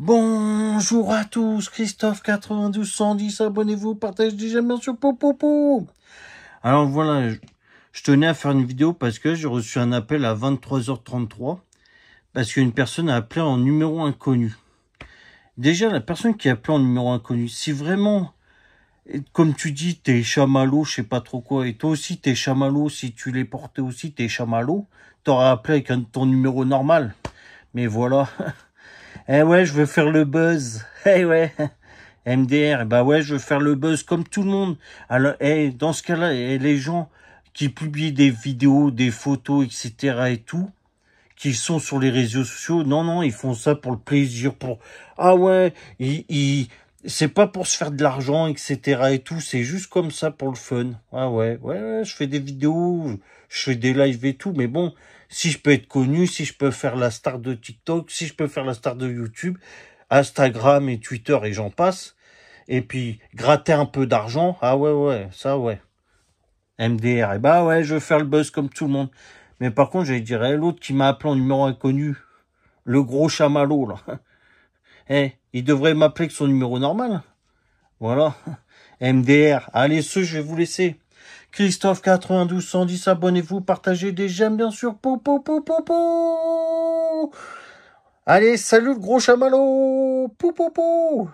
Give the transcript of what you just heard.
Bonjour à tous, Christophe 9210, abonnez-vous, partagez déjà bien sur popopo. Alors voilà, je, tenais à faire une vidéo parce que j'ai reçu un appel à 23h33 parce qu'une personne a appelé en numéro inconnu. Déjà, la personne qui a appelé en numéro inconnu, si vraiment, comme tu dis, t'es chamallow, je sais pas trop quoi, et toi aussi t'es chamallow, si tu les portais aussi, t'es chamallow, t'aurais appelé avec ton numéro normal. Mais voilà. Eh ouais, je veux faire le buzz. Eh ouais. MDR, bah ouais, je veux faire le buzz comme tout le monde. Alors, eh, dans ce cas-là, eh, les gens qui publient des vidéos, des photos, etc. et tout, qui sont sur les réseaux sociaux, non, non, ils font ça pour le plaisir, pour... Ah ouais, ils c'est pas pour se faire de l'argent, etc. et tout, c'est juste comme ça pour le fun. Ah ouais, ouais, ouais, je fais des vidéos, je fais des lives et tout, mais bon, si je peux être connu, si je peux faire la star de TikTok, si je peux faire la star de YouTube, Instagram et Twitter et j'en passe, et puis gratter un peu d'argent, ah ouais, ouais, ça ouais. MDR, et eh bah ouais, je veux faire le buzz comme tout le monde. Mais par contre, j'allais dire, eh, l'autre qui m'a appelé en numéro inconnu, le gros chamallow, là. Eh, il devrait m'appeler avec son numéro normal. Voilà. MDR. Allez, ce je vais vous laisser. Christophe 92 110, abonnez-vous, partagez des j'aime bien sûr. Pou, pou, pou, pou, pou. Allez, salut le gros chamallow. Pou, pou, pou.